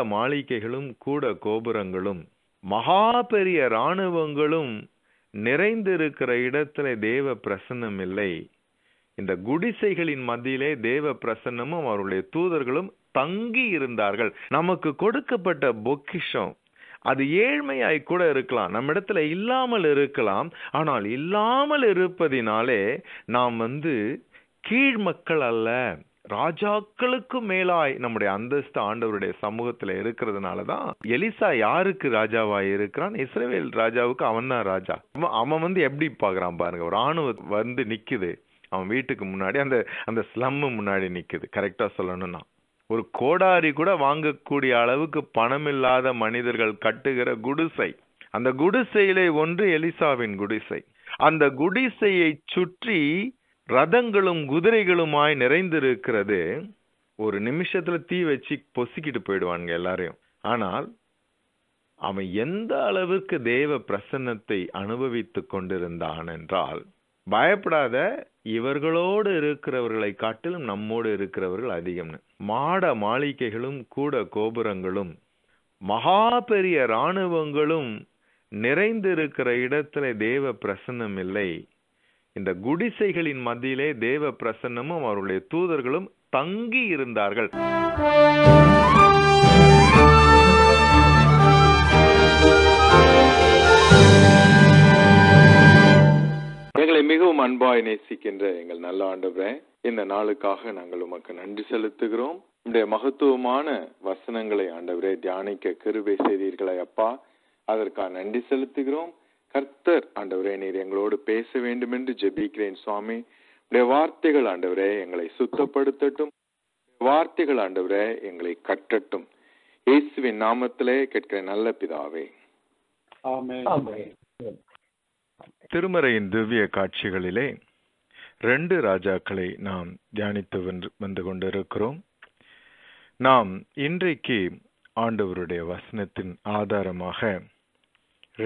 கூட மாளிகைகளும் கூட கோபுரங்களும் மகா பெரிய இராணுவங்களும் நிறைந்திருக்கிற இடத்துல தேவ பிரசன்னம் இல்லை இந்த குடிசைகளின் மத்தியிலே தேவ பிரசன்னமும் அவருடைய தூதர்களும் தங்கி இருந்தார்கள் நமக்கு கொடுக்கப்பட்ட பொக்கிஷம் அது ஏழ்மையாய் கூட இருக்கலாம் நம்ம இடத்துல இல்லாமல் இருக்கலாம் ஆனால் இல்லாமல் இருப்பதினாலே நாம் வந்து கீழ் மக்கள் அல்ல ராஜாக்களுக்கு மேலாய் நம்முடைய அந்தஸ்து ஆண்டவருடைய சமூகத்துல இருக்கிறதுனால தான் எலிசா யாருக்கு ராஜாவா இருக்கிறான் இஸ்ரேவேல் ராஜாவுக்கு அவன் தான் ராஜா அவன் வந்து எப்படி பாக்குறான் பாருங்க ராணுவ வந்து நிக்குது அவன் வீட்டுக்கு முன்னாடி அந்த அந்த ஸ்லம்மு முன்னாடி நிக்குது கரெக்டா சொல்லணும்னா ஒரு கோடாரி கூட வாங்கக்கூடிய அளவுக்கு பணம் இல்லாத மனிதர்கள் கட்டுகிற குடிசை அந்த குடிசையிலே ஒன்று எலிசாவின் குடிசை அந்த குடிசையை சுற்றி ரதங்களும் குதிரைகளுமாய் நிறைந்திருக்கிறது ஒரு நிமிஷத்துல தீ வச்சு பொசிக்கிட்டு போயிடுவானுங்க எல்லாரையும் ஆனால் அவன் எந்த அளவுக்கு தேவ பிரசன்னத்தை அனுபவித்து கொண்டிருந்தான் என்றால் பயப்படாத இவர்களோடு இருக்கிறவர்களை காட்டிலும் நம்மோடு இருக்கிறவர்கள் அதிகம்னு மாட மாளிகைகளும் கூட கோபுரங்களும் மகா பெரிய இராணுவங்களும் நிறைந்திருக்கிற இடத்துல தேவ பிரசன்னம் இல்லை இந்த குடிசைகளின் மத்தியிலே தேவ பிரசன்னமும் அவருடைய தூதர்களும் தங்கி இருந்தார்கள் எங்களை மிகவும் அன்பாய் நேசிக்கின்ற எங்கள் நல்ல ஆண்டவரே இந்த நாளுக்காக நாங்கள் உமக்கு நன்றி செலுத்துகிறோம் இந்த மகத்துவமான வசனங்களை ஆண்டவரே தியானிக்க கிருபை செய்தீர்களே அப்பா அதற்காக நன்றி செலுத்துகிறோம் கர்த்தர் ஆண்டவரே நீர் எங்களோடு பேச வேண்டும் என்று ஜெபிக்கிறேன் சுவாமி உடைய வார்த்தைகள் ஆண்டவரே எங்களை சுத்தப்படுத்தட்டும் வார்த்தைகள் ஆண்டவரே எங்களை கட்டட்டும் இயேசுவின் நாமத்திலே கேட்கிற நல்ல பிதாவே திருமறையின் திவ்ய காட்சிகளிலே ரெண்டு ராஜாக்களை நாம் தியானித்து வந்து கொண்டிருக்கிறோம் நாம் இன்றைக்கு ஆண்டவருடைய வசனத்தின் ஆதாரமாக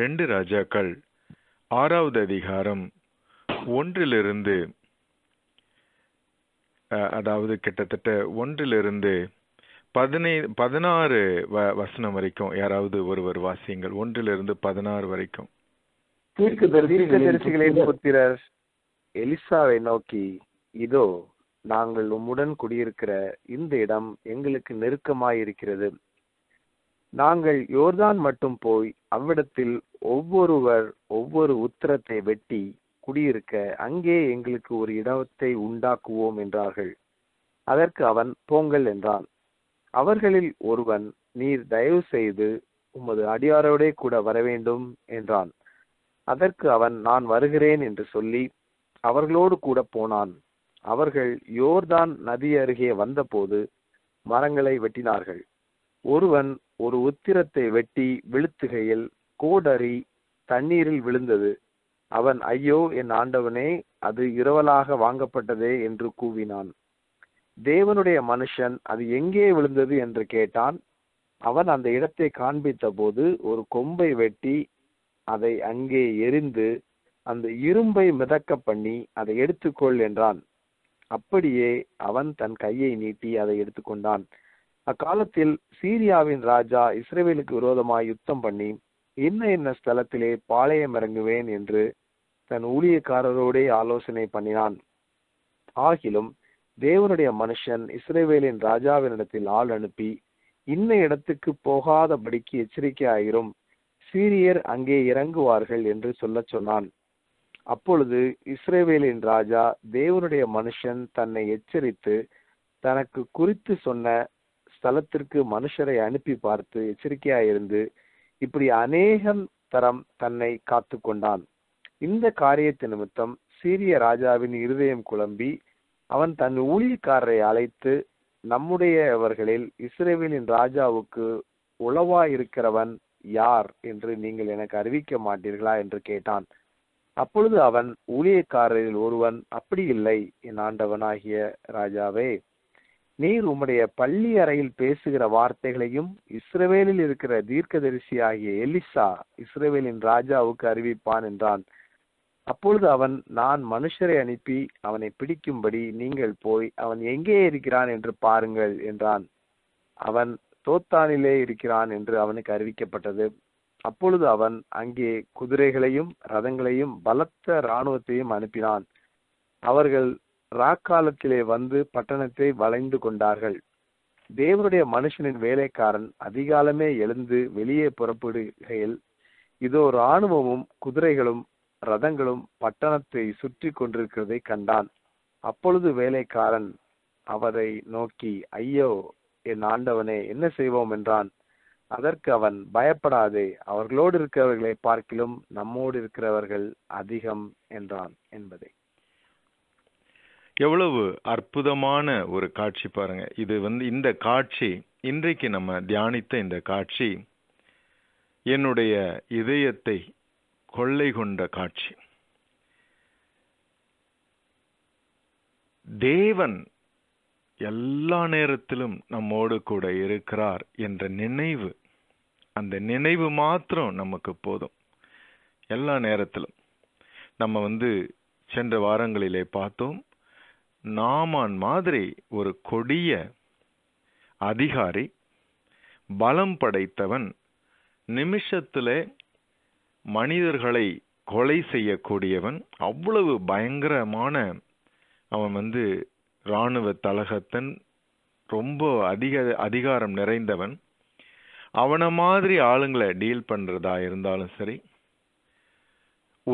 ரெண்டு ராஜாக்கள் ஆறாவது அதிகாரம் ஒன்றிலிருந்து அதாவது கிட்டத்தட்ட ஒன்றிலிருந்து பதினை பதினாறு வ வசனம் வரைக்கும் யாராவது ஒருவர் வாசியுங்கள் ஒன்றிலிருந்து பதினாறு வரைக்கும் எலிசாவை நோக்கி இதோ நாங்கள் உம்முடன் குடியிருக்கிற இந்த இடம் எங்களுக்கு நெருக்கமாயிருக்கிறது நாங்கள் யோர்தான் மட்டும் போய் அவ்விடத்தில் ஒவ்வொருவர் ஒவ்வொரு உத்தரத்தை வெட்டி குடியிருக்க அங்கே எங்களுக்கு ஒரு இடத்தை உண்டாக்குவோம் என்றார்கள் அதற்கு அவன் போங்கள் என்றான் அவர்களில் ஒருவன் நீர் தயவு செய்து உமது அடியாரோடே கூட வரவேண்டும் என்றான் அதற்கு அவன் நான் வருகிறேன் என்று சொல்லி அவர்களோடு கூட போனான் அவர்கள் யோர்தான் நதி அருகே வந்தபோது மரங்களை வெட்டினார்கள் ஒருவன் ஒரு உத்திரத்தை வெட்டி விழுத்துகையில் கோடரி தண்ணீரில் விழுந்தது அவன் ஐயோ என் ஆண்டவனே அது இரவலாக வாங்கப்பட்டதே என்று கூவினான் தேவனுடைய மனுஷன் அது எங்கே விழுந்தது என்று கேட்டான் அவன் அந்த இடத்தை காண்பித்த போது ஒரு கொம்பை வெட்டி அதை அங்கே எரிந்து அந்த இரும்பை மிதக்க பண்ணி அதை எடுத்துக்கொள் என்றான் அப்படியே அவன் தன் கையை நீட்டி அதை எடுத்துக்கொண்டான் அக்காலத்தில் சீரியாவின் ராஜா இஸ்ரேவேலுக்கு விரோதமாய் யுத்தம் பண்ணி என்ன என்ன ஸ்தலத்திலே பாளையம் இறங்குவேன் என்று தன் ஊழியக்காரரோடே ஆலோசனை பண்ணினான் ஆகிலும் தேவனுடைய மனுஷன் இஸ்ரேவேலின் ராஜாவினிடத்தில் ஆள் அனுப்பி இன்ன இடத்துக்கு போகாதபடிக்கு எச்சரிக்கையாயிரும் சீரியர் அங்கே இறங்குவார்கள் என்று சொல்ல சொன்னான் அப்பொழுது இஸ்ரேவேலின் ராஜா தேவனுடைய மனுஷன் தன்னை எச்சரித்து தனக்கு குறித்து சொன்ன ஸ்தலத்திற்கு மனுஷரை அனுப்பி பார்த்து எச்சரிக்கையாயிருந்து இப்படி அநேகம் தரம் தன்னை காத்து கொண்டான் இந்த காரியத்தை நிமித்தம் சீரிய ராஜாவின் இருதயம் குழம்பி அவன் தன் ஊழியக்காரரை அழைத்து நம்முடையவர்களில் இஸ்ரேவேலின் ராஜாவுக்கு உளவா இருக்கிறவன் யார் என்று நீங்கள் எனக்கு அறிவிக்க மாட்டீர்களா என்று கேட்டான் அப்பொழுது அவன் ஊழியக்காரரில் ஒருவன் அப்படி இல்லை என் ஆண்டவனாகிய ராஜாவே நீர் உம்முடைய பள்ளி அறையில் பேசுகிற வார்த்தைகளையும் இஸ்ரேவேலில் இருக்கிற தீர்க்கதரிசியாகிய எலிசா இஸ்ரேவேலின் ராஜாவுக்கு அறிவிப்பான் என்றான் அப்பொழுது அவன் நான் மனுஷரை அனுப்பி அவனை பிடிக்கும்படி நீங்கள் போய் அவன் எங்கே இருக்கிறான் என்று பாருங்கள் என்றான் அவன் தோத்தானிலே இருக்கிறான் என்று அவனுக்கு அறிவிக்கப்பட்டது அப்பொழுது அவன் அங்கே குதிரைகளையும் ரதங்களையும் பலத்த இராணுவத்தையும் அனுப்பினான் அவர்கள் ராக்காலத்திலே வந்து பட்டணத்தை வளைந்து கொண்டார்கள் தேவனுடைய மனுஷனின் வேலைக்காரன் அதிகாலமே எழுந்து வெளியே புறப்படுகையில் இதோ இராணுவமும் குதிரைகளும் ரதங்களும் பட்டணத்தை சுற்றி கொண்டிருக்கிறதை கண்டான் அப்பொழுது வேலைக்காரன் அவரை நோக்கி ஐயோ என் ஆண்டவனே என்ன செய்வோம் என்றான் அதற்கு அவன் பயப்படாதே அவர்களோடு இருக்கிறவர்களை பார்க்கிலும் நம்மோடு இருக்கிறவர்கள் அதிகம் என்றான் என்பதை எவ்வளவு அற்புதமான ஒரு காட்சி பாருங்க இது வந்து இந்த காட்சி இன்றைக்கு நம்ம தியானித்த இந்த காட்சி என்னுடைய இதயத்தை கொள்ளை கொண்ட காட்சி தேவன் எல்லா நேரத்திலும் நம்மோடு கூட இருக்கிறார் என்ற நினைவு அந்த நினைவு மாத்திரம் நமக்கு போதும் எல்லா நேரத்திலும் நம்ம வந்து சென்ற வாரங்களிலே பார்த்தோம் நாமான் மாதிரி ஒரு கொடிய அதிகாரி பலம் படைத்தவன் நிமிஷத்தில் மனிதர்களை கொலை செய்யக்கூடியவன் அவ்வளவு பயங்கரமான அவன் வந்து இராணுவ தலகத்தன் ரொம்ப அதிக அதிகாரம் நிறைந்தவன் அவனை மாதிரி ஆளுங்களை டீல் பண்ணுறதா இருந்தாலும் சரி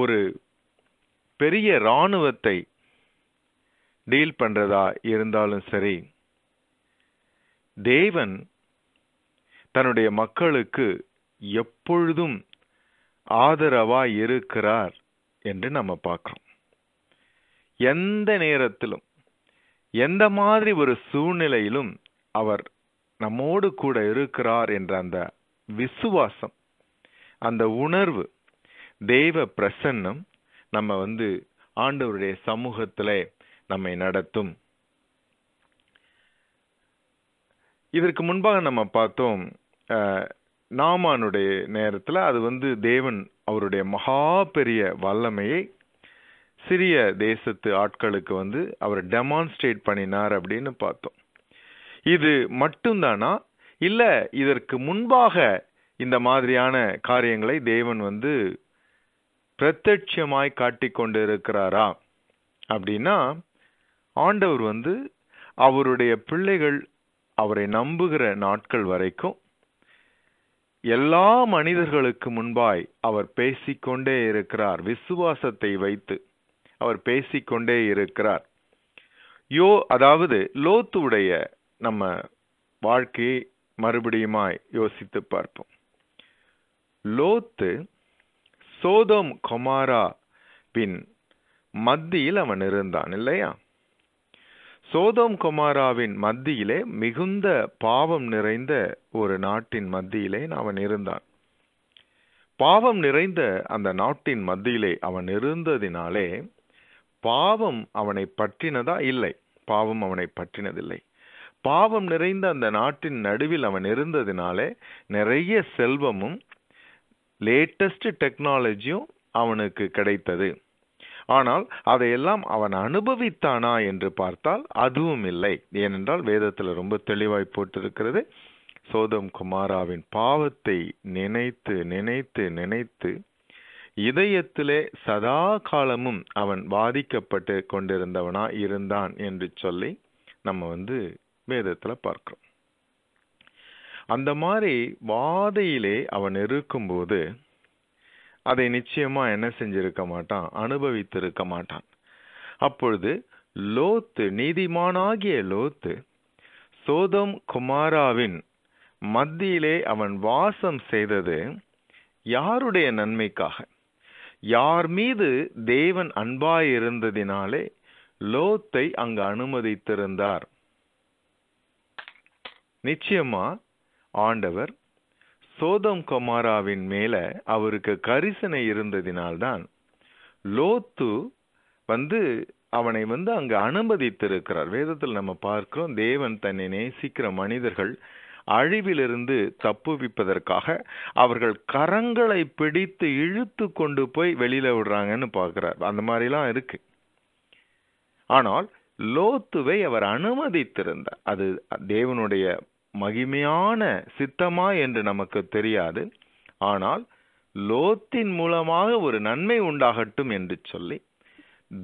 ஒரு பெரிய இராணுவத்தை டீல் பண்ணுறதா இருந்தாலும் சரி தேவன் தன்னுடைய மக்களுக்கு எப்பொழுதும் ஆதரவாக இருக்கிறார் என்று நம்ம பார்க்குறோம் எந்த நேரத்திலும் எந்த மாதிரி ஒரு சூழ்நிலையிலும் அவர் நம்மோடு கூட இருக்கிறார் என்ற அந்த விசுவாசம் அந்த உணர்வு தெய்வ பிரசன்னம் நம்ம வந்து ஆண்டவருடைய சமூகத்தில் நம்மை நடத்தும் இதற்கு முன்பாக நம்ம பார்த்தோம் நாமானுடைய நேரத்தில் அது வந்து தேவன் அவருடைய மகா பெரிய வல்லமையை சிறிய தேசத்து ஆட்களுக்கு வந்து அவர் டெமான்ஸ்ட்ரேட் பண்ணினார் அப்படின்னு பார்த்தோம் இது மட்டும்தானா இல்லை இதற்கு முன்பாக இந்த மாதிரியான காரியங்களை தேவன் வந்து பிரத்யட்சமாய் காட்டி கொண்டு இருக்கிறாரா அப்படின்னா ஆண்டவர் வந்து அவருடைய பிள்ளைகள் அவரை நம்புகிற நாட்கள் வரைக்கும் எல்லா மனிதர்களுக்கு முன்பாய் அவர் பேசிக்கொண்டே இருக்கிறார் விசுவாசத்தை வைத்து அவர் பேசிக்கொண்டே இருக்கிறார் யோ அதாவது லோத்துடைய நம்ம வாழ்க்கையை மறுபடியுமாய் யோசித்து பார்ப்போம் லோத்து சோதம் கொமாரா பின் மத்தியில் அவன் இருந்தான் இல்லையா சோதோம் குமாராவின் மத்தியிலே மிகுந்த பாவம் நிறைந்த ஒரு நாட்டின் மத்தியிலே அவன் இருந்தான் பாவம் நிறைந்த அந்த நாட்டின் மத்தியிலே அவன் இருந்ததினாலே பாவம் அவனை பற்றினதா இல்லை பாவம் அவனை பற்றினதில்லை பாவம் நிறைந்த அந்த நாட்டின் நடுவில் அவன் இருந்ததினாலே நிறைய செல்வமும் லேட்டஸ்ட் டெக்னாலஜியும் அவனுக்கு கிடைத்தது ஆனால் அதையெல்லாம் அவன் அனுபவித்தானா என்று பார்த்தால் அதுவும் இல்லை ஏனென்றால் வேதத்தில் ரொம்ப தெளிவாய் போட்டிருக்கிறது சோதம் குமாராவின் பாவத்தை நினைத்து நினைத்து நினைத்து இதயத்திலே சதா காலமும் அவன் பாதிக்கப்பட்டு கொண்டிருந்தவனா இருந்தான் என்று சொல்லி நம்ம வந்து வேதத்துல பார்க்கிறோம் அந்த மாதிரி வாதையிலே அவன் இருக்கும்போது அதை நிச்சயமா என்ன செஞ்சிருக்க மாட்டான் அனுபவித்திருக்க மாட்டான் அப்பொழுது லோத்து நீதிமானாகிய லோத்து சோதம் குமாராவின் மத்தியிலே அவன் வாசம் செய்தது யாருடைய நன்மைக்காக யார் மீது தேவன் அன்பாயிருந்ததினாலே லோத்தை அங்கு அனுமதித்திருந்தார் நிச்சயமா ஆண்டவர் சோதம் கொமாராவின் மேலே அவருக்கு கரிசனை இருந்ததினால்தான் லோத்து வந்து அவனை வந்து அங்கு அனுமதித்திருக்கிறார் வேதத்தில் நம்ம பார்க்கிறோம் தேவன் தன்னை நேசிக்கிற மனிதர்கள் அழிவிலிருந்து தப்புவிப்பதற்காக அவர்கள் கரங்களை பிடித்து இழுத்து கொண்டு போய் வெளியில விடுறாங்கன்னு பார்க்கிறார் அந்த மாதிரிலாம் இருக்கு ஆனால் லோத்துவை அவர் அனுமதித்திருந்தார் அது தேவனுடைய மகிமையான சித்தமா என்று நமக்கு தெரியாது ஆனால் லோத்தின் மூலமாக ஒரு நன்மை உண்டாகட்டும் என்று சொல்லி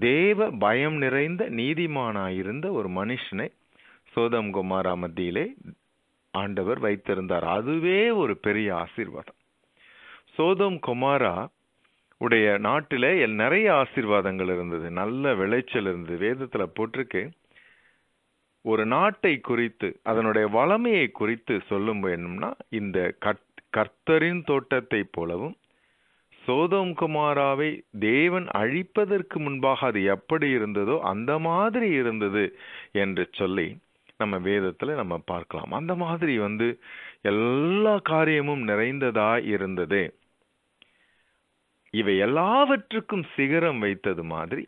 தேவ பயம் நிறைந்த நீதிமானாயிருந்த ஒரு மனுஷனை சோதம் குமாரா மத்தியிலே ஆண்டவர் வைத்திருந்தார் அதுவே ஒரு பெரிய ஆசீர்வாதம் சோதம் குமாரா உடைய நாட்டில் நிறைய ஆசீர்வாதங்கள் இருந்தது நல்ல விளைச்சல் இருந்தது வேதத்தில் போட்டிருக்கேன் ஒரு நாட்டை குறித்து அதனுடைய வளமையை குறித்து சொல்லும் வேணும்னா இந்த கர்த்தரின் தோட்டத்தை போலவும் சோதோம் குமாராவை தேவன் அழிப்பதற்கு முன்பாக அது எப்படி இருந்ததோ அந்த மாதிரி இருந்தது என்று சொல்லி நம்ம வேதத்துல நம்ம பார்க்கலாம் அந்த மாதிரி வந்து எல்லா காரியமும் நிறைந்ததா இருந்தது இவை எல்லாவற்றுக்கும் சிகரம் வைத்தது மாதிரி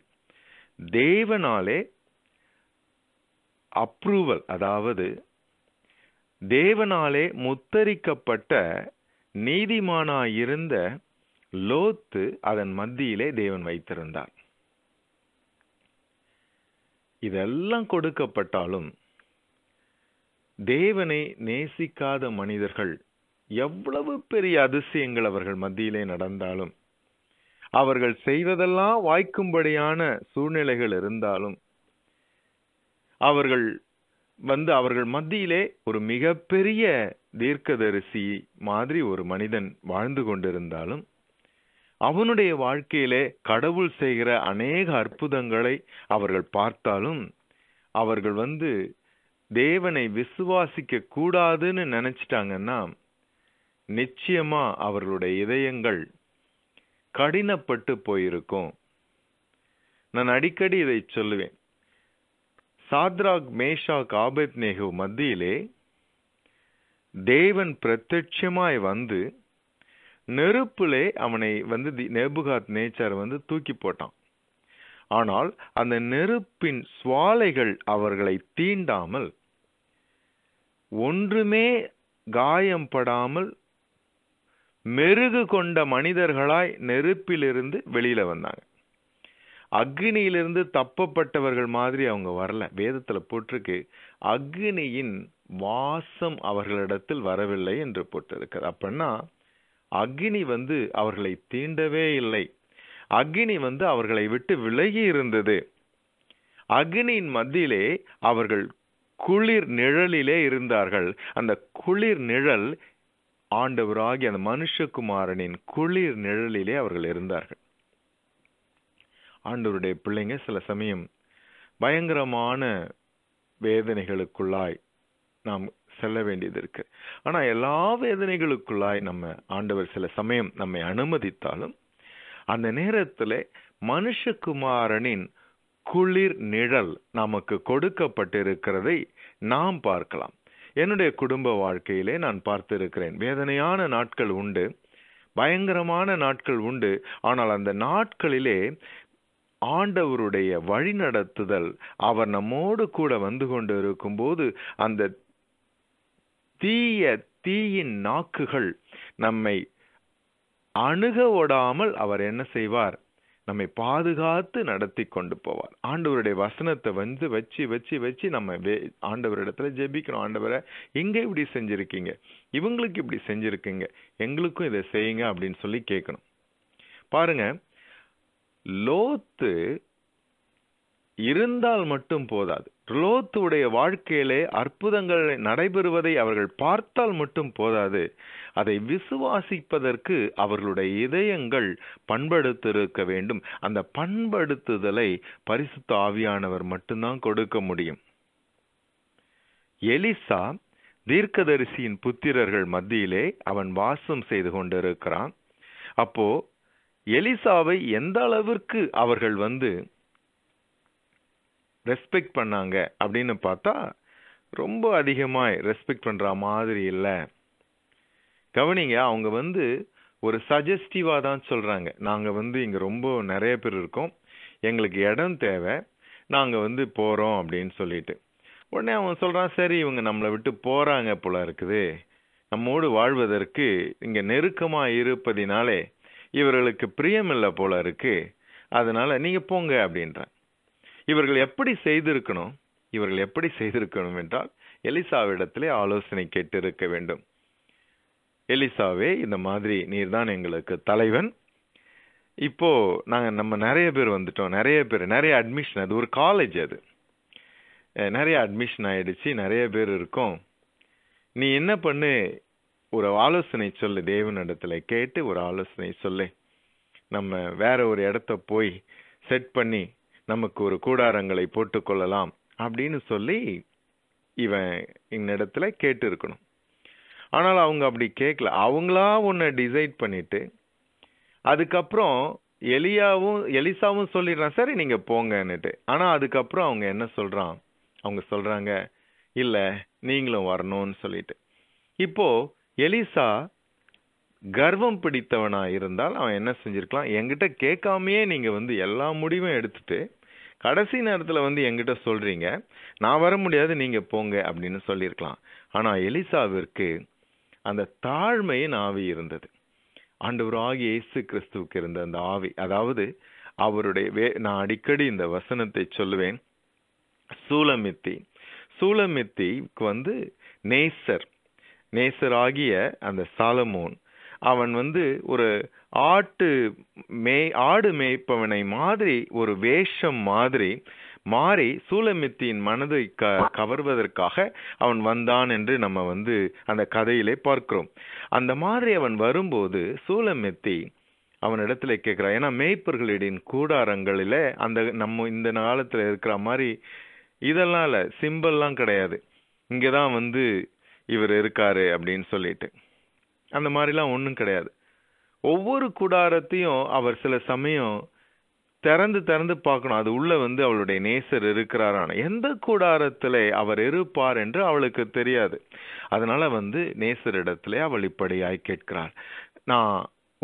தேவனாலே அப்ரூவல் அதாவது தேவனாலே முத்தரிக்கப்பட்ட நீதிமானாயிருந்த லோத்து அதன் மத்தியிலே தேவன் வைத்திருந்தார் இதெல்லாம் கொடுக்கப்பட்டாலும் தேவனை நேசிக்காத மனிதர்கள் எவ்வளவு பெரிய அதிசயங்கள் அவர்கள் மத்தியிலே நடந்தாலும் அவர்கள் செய்வதெல்லாம் வாய்க்கும்படியான சூழ்நிலைகள் இருந்தாலும் அவர்கள் வந்து அவர்கள் மத்தியிலே ஒரு மிகப்பெரிய தீர்க்கதரிசி மாதிரி ஒரு மனிதன் வாழ்ந்து கொண்டிருந்தாலும் அவனுடைய வாழ்க்கையிலே கடவுள் செய்கிற அநேக அற்புதங்களை அவர்கள் பார்த்தாலும் அவர்கள் வந்து தேவனை விசுவாசிக்க கூடாதுன்னு நினைச்சிட்டாங்கன்னா நிச்சயமா அவர்களுடைய இதயங்கள் கடினப்பட்டு போயிருக்கும் நான் அடிக்கடி இதை சொல்லுவேன் சாத்ராக் மேஷாக் ஆபத் நேகு மத்தியிலே தேவன் பிரத்யட்சமாய் வந்து நெருப்பிலே அவனை வந்து நெபுகாத் நேச்சர் வந்து தூக்கி போட்டான் ஆனால் அந்த நெருப்பின் சுவாலைகள் அவர்களை தீண்டாமல் ஒன்றுமே காயம் படாமல் மெருகு கொண்ட மனிதர்களாய் நெருப்பிலிருந்து வெளியில வந்தாங்க அக்னியிலிருந்து தப்பப்பட்டவர்கள் மாதிரி அவங்க வரல வேதத்தில் போட்டிருக்கு அக்னியின் வாசம் அவர்களிடத்தில் வரவில்லை என்று போட்டிருக்கு அப்படின்னா அக்னி வந்து அவர்களை தீண்டவே இல்லை அக்னி வந்து அவர்களை விட்டு விலகி இருந்தது அக்னியின் மத்தியிலே அவர்கள் குளிர் நிழலிலே இருந்தார்கள் அந்த குளிர் நிழல் ஆண்டவராகி அந்த மனுஷகுமாரனின் குளிர் நிழலிலே அவர்கள் இருந்தார்கள் ஆண்டவருடைய பிள்ளைங்க சில சமயம் பயங்கரமான வேதனைகளுக்குள்ளாய் நாம் செல்ல வேண்டியது இருக்கு ஆனா எல்லா வேதனைகளுக்குள்ளாய் நம்ம ஆண்டவர் சில சமயம் நம்மை அனுமதித்தாலும் அந்த நேரத்தில் மனுஷகுமாரனின் குளிர் நிழல் நமக்கு கொடுக்கப்பட்டிருக்கிறதை நாம் பார்க்கலாம் என்னுடைய குடும்ப வாழ்க்கையிலே நான் பார்த்திருக்கிறேன் வேதனையான நாட்கள் உண்டு பயங்கரமான நாட்கள் உண்டு ஆனால் அந்த நாட்களிலே ஆண்டவருடைய வழிநடத்துதல் அவர் நம்மோடு கூட வந்து கொண்டு இருக்கும்போது அந்த தீய தீயின் நாக்குகள் நம்மை அணுக ஓடாமல் அவர் என்ன செய்வார் நம்மை பாதுகாத்து நடத்தி கொண்டு போவார் ஆண்டவருடைய வசனத்தை வந்து வச்சு வச்சு வச்சு நம்ம வே ஆண்டவரிடத்துல ஜெபிக்கணும் ஆண்டவரை எங்க இப்படி செஞ்சுருக்கீங்க இவங்களுக்கு இப்படி செஞ்சுருக்கீங்க எங்களுக்கும் இதை செய்யுங்க அப்படின்னு சொல்லி கேட்கணும் பாருங்கள் லோத்து இருந்தால் மட்டும் போதாது லோத்துடைய வாழ்க்கையிலே அற்புதங்கள் நடைபெறுவதை அவர்கள் பார்த்தால் மட்டும் போதாது அதை விசுவாசிப்பதற்கு அவர்களுடைய இதயங்கள் பண்படுத்திருக்க வேண்டும் அந்த பண்படுத்துதலை பரிசுத்த ஆவியானவர் மட்டும்தான் கொடுக்க முடியும் எலிசா தீர்க்கதரிசியின் புத்திரர்கள் மத்தியிலே அவன் வாசம் செய்து கொண்டிருக்கிறான் அப்போ எலிசாவை எந்த அளவிற்கு அவர்கள் வந்து ரெஸ்பெக்ட் பண்ணாங்க அப்படின்னு பார்த்தா ரொம்ப அதிகமாய் ரெஸ்பெக்ட் பண்ணுற மாதிரி இல்லை கவனிங்க அவங்க வந்து ஒரு சஜஸ்டிவாக தான் சொல்கிறாங்க நாங்கள் வந்து இங்கே ரொம்ப நிறைய பேர் இருக்கோம் எங்களுக்கு இடம் தேவை நாங்கள் வந்து போகிறோம் அப்படின்னு சொல்லிட்டு உடனே அவன் சொல்கிறான் சரி இவங்க நம்மளை விட்டு போகிறாங்க போல இருக்குது நம்மோடு வாழ்வதற்கு இங்கே நெருக்கமாக இருப்பதினாலே இவர்களுக்கு பிரியமில்லை போல இருக்கு அதனால நீங்க போங்க அப்படின்றேன் இவர்கள் எப்படி செய்திருக்கணும் இவர்கள் எப்படி செய்திருக்கணும் என்றால் எலிசாவிடத்திலே ஆலோசனை கேட்டு இருக்க வேண்டும் எலிசாவே இந்த மாதிரி நீர் தான் எங்களுக்கு தலைவன் இப்போ நாங்கள் நம்ம நிறைய பேர் வந்துட்டோம் நிறைய பேர் நிறைய அட்மிஷன் அது ஒரு காலேஜ் அது நிறைய அட்மிஷன் ஆயிடுச்சு நிறைய பேர் இருக்கோம் நீ என்ன பண்ணு ஒரு ஆலோசனை சொல்லு தேவனிடத்துல கேட்டு ஒரு ஆலோசனை சொல்லு நம்ம வேற ஒரு இடத்த போய் செட் பண்ணி நமக்கு ஒரு கூடாரங்களை போட்டுக்கொள்ளலாம் அப்படின்னு சொல்லி இவன் இன்னிடத்துல கேட்டு இருக்கணும் ஆனால் அவங்க அப்படி கேட்கல அவங்களா ஒன்று டிசைட் பண்ணிட்டு அதுக்கப்புறம் எலியாவும் எலிசாவும் சொல்லிடுறான் சரி நீங்கள் போங்கன்னுட்டு ஆனால் அதுக்கப்புறம் அவங்க என்ன சொல்கிறான் அவங்க சொல்கிறாங்க இல்லை நீங்களும் வரணும்னு சொல்லிட்டு இப்போ எலிசா கர்வம் பிடித்தவனா இருந்தால் அவன் என்ன செஞ்சுருக்கலாம் என்கிட்ட கேட்காமையே நீங்கள் வந்து எல்லா முடிவும் எடுத்துட்டு கடைசி நேரத்தில் வந்து என்கிட்ட சொல்கிறீங்க நான் வர முடியாது நீங்கள் போங்க அப்படின்னு சொல்லியிருக்கலாம் ஆனால் எலிசாவிற்கு அந்த தாழ்மையின் ஆவி இருந்தது ஆண்டு ஆகி இயேசு கிறிஸ்துவுக்கு இருந்த அந்த ஆவி அதாவது அவருடைய வே நான் அடிக்கடி இந்த வசனத்தை சொல்லுவேன் சூலமித்தி சூலமித்திக்கு வந்து நேசர் நேசராகிய அந்த சாலமோன் அவன் வந்து ஒரு ஆட்டு மேய் ஆடு மேய்ப்பவனை மாதிரி ஒரு வேஷம் மாதிரி மாறி சூலமித்தியின் மனதை க கவர்வதற்காக அவன் வந்தான் என்று நம்ம வந்து அந்த கதையிலே பார்க்கிறோம் அந்த மாதிரி அவன் வரும்போது சூலமித்தி அவனிடத்துல கேட்கிறான் ஏன்னா மேய்ப்பர்களிடின் கூடாரங்களில அந்த நம்ம இந்த காலத்துல இருக்கிற மாதிரி இதெல்லாம் இல்லை சிம்பிள்லாம் கிடையாது இங்கே தான் வந்து இவர் இருக்காரு அப்படின்னு சொல்லிட்டு அந்த மாதிரிலாம் ஒன்றும் கிடையாது ஒவ்வொரு கூடாரத்தையும் அவர் சில சமயம் திறந்து திறந்து பார்க்கணும் அது உள்ள வந்து அவளுடைய நேசர் இருக்கிறாரான எந்த கூடாரத்தில் அவர் இருப்பார் என்று அவளுக்கு தெரியாது அதனால வந்து நேசரிடத்திலே அவள் இப்படியாய் கேட்கிறார் நான்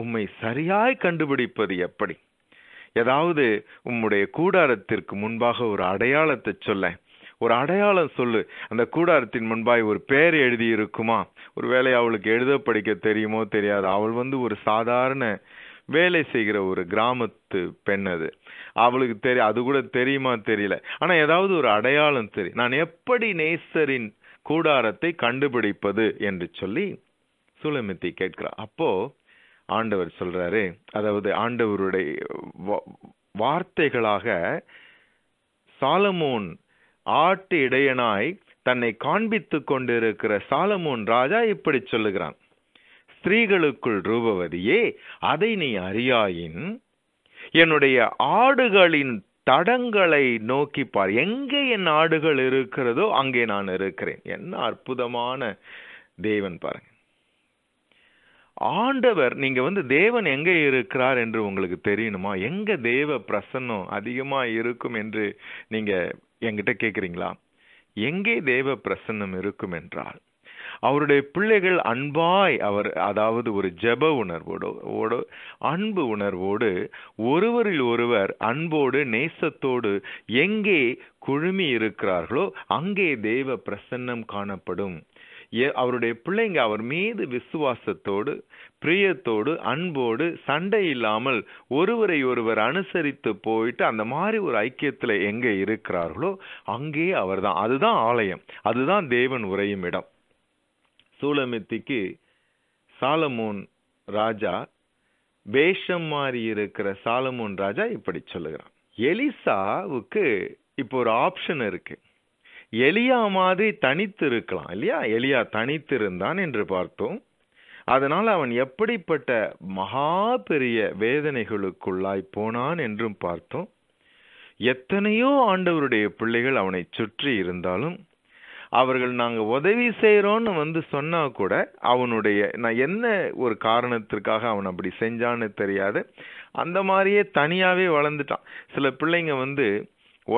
உம்மை சரியாய் கண்டுபிடிப்பது எப்படி ஏதாவது உம்முடைய கூடாரத்திற்கு முன்பாக ஒரு அடையாளத்தை சொல்ல ஒரு அடையாளம் சொல்லு அந்த கூடாரத்தின் முன்பாய் ஒரு பேர் எழுதி இருக்குமா ஒரு வேலை அவளுக்கு எழுத படிக்க தெரியுமோ தெரியாது அவள் வந்து ஒரு சாதாரண வேலை செய்கிற ஒரு கிராமத்து பெண் அது அவளுக்கு தெரியும் அது கூட தெரியுமா தெரியல ஆனா ஏதாவது ஒரு அடையாளம் தெரியும் நான் எப்படி நேசரின் கூடாரத்தை கண்டுபிடிப்பது என்று சொல்லி சுலமித்தி கேட்கிறார் அப்போ ஆண்டவர் சொல்றாரு அதாவது ஆண்டவருடைய வார்த்தைகளாக சாலமோன் ஆட்டு இடையனாய் தன்னை காண்பித்து கொண்டிருக்கிற சாலமோன் ராஜா இப்படி சொல்லுகிறான் ஸ்திரீகளுக்குள் ரூபவதியே அதை நீ அறியாயின் என்னுடைய ஆடுகளின் தடங்களை நோக்கி பார் எங்கே என் ஆடுகள் இருக்கிறதோ அங்கே நான் இருக்கிறேன் என்ன அற்புதமான தேவன் பாருங்க ஆண்டவர் நீங்க வந்து தேவன் எங்க இருக்கிறார் என்று உங்களுக்கு தெரியணுமா எங்க தேவ பிரசன்னம் அதிகமா இருக்கும் என்று நீங்க என்கிட்ட கேட்குறீங்களா எங்கே தேவ பிரசன்னம் இருக்கும் என்றால் அவருடைய பிள்ளைகள் அன்பாய் அவர் அதாவது ஒரு ஜப உணர்வோடு அன்பு உணர்வோடு ஒருவரில் ஒருவர் அன்போடு நேசத்தோடு எங்கே குழுமி இருக்கிறார்களோ அங்கே தேவ பிரசன்னம் காணப்படும் அவருடைய பிள்ளைங்க அவர் மீது விசுவாசத்தோடு பிரியத்தோடு அன்போடு சண்டை இல்லாமல் ஒருவரை ஒருவர் அனுசரித்து போயிட்டு அந்த மாதிரி ஒரு ஐக்கியத்தில் எங்கே இருக்கிறார்களோ அங்கே அவர் தான் அதுதான் ஆலயம் அதுதான் தேவன் உரையும் இடம் சூலமித்திக்கு சாலமோன் ராஜா வேஷம் மாறி இருக்கிற சாலமோன் ராஜா இப்படி சொல்லுகிறான் எலிசாவுக்கு இப்போ ஒரு ஆப்ஷன் இருக்குது எளியா மாதிரி தனித்து இருக்கலாம் இல்லையா எளியா தனித்து இருந்தான் என்று பார்த்தோம் அதனால் அவன் எப்படிப்பட்ட மகா பெரிய வேதனைகளுக்குள்ளாய் போனான் என்றும் பார்த்தோம் எத்தனையோ ஆண்டவருடைய பிள்ளைகள் அவனை சுற்றி இருந்தாலும் அவர்கள் நாங்கள் உதவி செய்கிறோன்னு வந்து சொன்னால் கூட அவனுடைய நான் என்ன ஒரு காரணத்திற்காக அவன் அப்படி செஞ்சான்னு தெரியாது அந்த மாதிரியே தனியாகவே வளர்ந்துட்டான் சில பிள்ளைங்க வந்து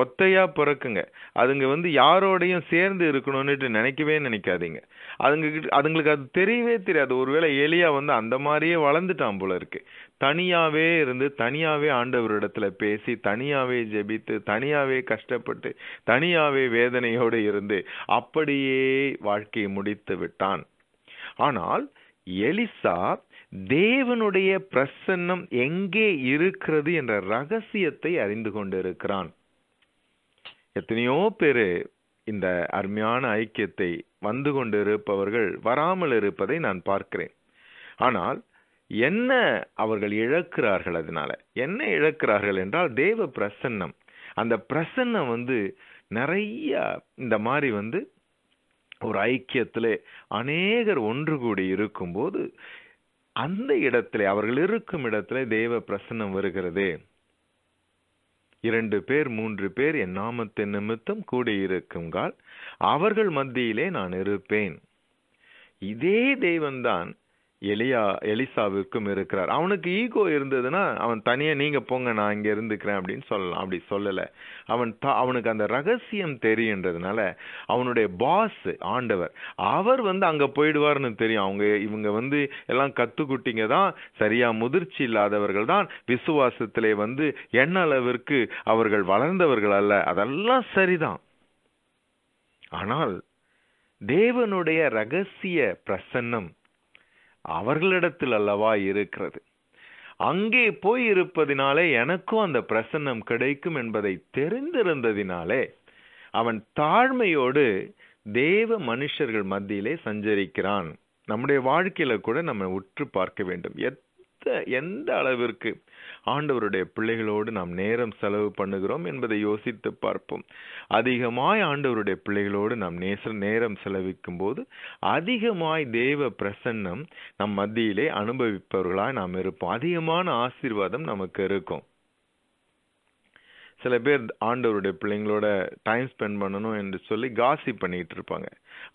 ஒத்தையா பிறக்குங்க அதுங்க வந்து யாரோடையும் சேர்ந்து இருக்கணும்னுட்டு நினைக்கவே நினைக்காதீங்க அதுங்க அதுங்களுக்கு அது தெரியவே தெரியாது ஒருவேளை எலியா வந்து அந்த மாதிரியே வளர்ந்துட்டான் போல இருக்கு தனியாவே இருந்து தனியாவே ஆண்டவரிடத்துல பேசி தனியாவே ஜெபித்து தனியாவே கஷ்டப்பட்டு தனியாவே வேதனையோடு இருந்து அப்படியே வாழ்க்கையை முடித்து விட்டான் ஆனால் எலிசா தேவனுடைய பிரசன்னம் எங்கே இருக்கிறது என்ற ரகசியத்தை அறிந்து கொண்டிருக்கிறான் எத்தனையோ பேர் இந்த அருமையான ஐக்கியத்தை வந்து கொண்டு இருப்பவர்கள் வராமல் இருப்பதை நான் பார்க்கிறேன் ஆனால் என்ன அவர்கள் இழக்கிறார்கள் அதனால என்ன இழக்கிறார்கள் என்றால் தேவ பிரசன்னம் அந்த பிரசன்னம் வந்து நிறைய இந்த மாதிரி வந்து ஒரு ஐக்கியத்தில் அநேகர் ஒன்று கூடி இருக்கும்போது அந்த இடத்துல அவர்கள் இருக்கும் இடத்துல தேவ பிரசன்னம் வருகிறது இரண்டு பேர் மூன்று பேர் என் நாமத்தின் நிமித்தம் கூடியிருக்குங்கால் அவர்கள் மத்தியிலே நான் இருப்பேன் இதே தெய்வந்தான் எலியா எலிசாவுக்கும் இருக்கிறார் அவனுக்கு ஈகோ இருந்ததுன்னா அவன் தனியாக நீங்கள் போங்க நான் இங்கே இருந்துக்கிறேன் அப்படின்னு சொல்லலாம் அப்படி சொல்லலை அவன் த அவனுக்கு அந்த ரகசியம் தெரியுன்றதுனால அவனுடைய பாஸ் ஆண்டவர் அவர் வந்து அங்கே போயிடுவார்னு தெரியும் அவங்க இவங்க வந்து எல்லாம் கத்துக்குட்டிங்க தான் சரியாக முதிர்ச்சி இல்லாதவர்கள் தான் விசுவாசத்திலே வந்து என்ன அளவிற்கு அவர்கள் வளர்ந்தவர்கள் அல்ல அதெல்லாம் சரிதான் ஆனால் தேவனுடைய ரகசிய பிரசன்னம் அவர்களிடத்தில் அல்லவா இருக்கிறது அங்கே போய் இருப்பதினாலே எனக்கும் அந்த பிரசன்னம் கிடைக்கும் என்பதை தெரிந்திருந்ததினாலே அவன் தாழ்மையோடு தேவ மனுஷர்கள் மத்தியிலே சஞ்சரிக்கிறான் நம்முடைய வாழ்க்கையில கூட நம்ம உற்று பார்க்க வேண்டும் எத் எந்த அளவிற்கு ஆண்டவருடைய பிள்ளைகளோடு நாம் நேரம் செலவு பண்ணுகிறோம் என்பதை யோசித்து பார்ப்போம் அதிகமாய் ஆண்டவருடைய பிள்ளைகளோடு நாம் நேச நேரம் செலவிக்கும் போது அதிகமாய் தேவ பிரசன்னம் நம் மத்தியிலே அனுபவிப்பவர்களாய் நாம் இருப்போம் அதிகமான ஆசீர்வாதம் நமக்கு இருக்கும் சில பேர் ஆண்டவருடைய பிள்ளைங்களோட டைம் ஸ்பெண்ட் பண்ணணும் என்று சொல்லி காசி பண்ணிட்டு இருப்பாங்க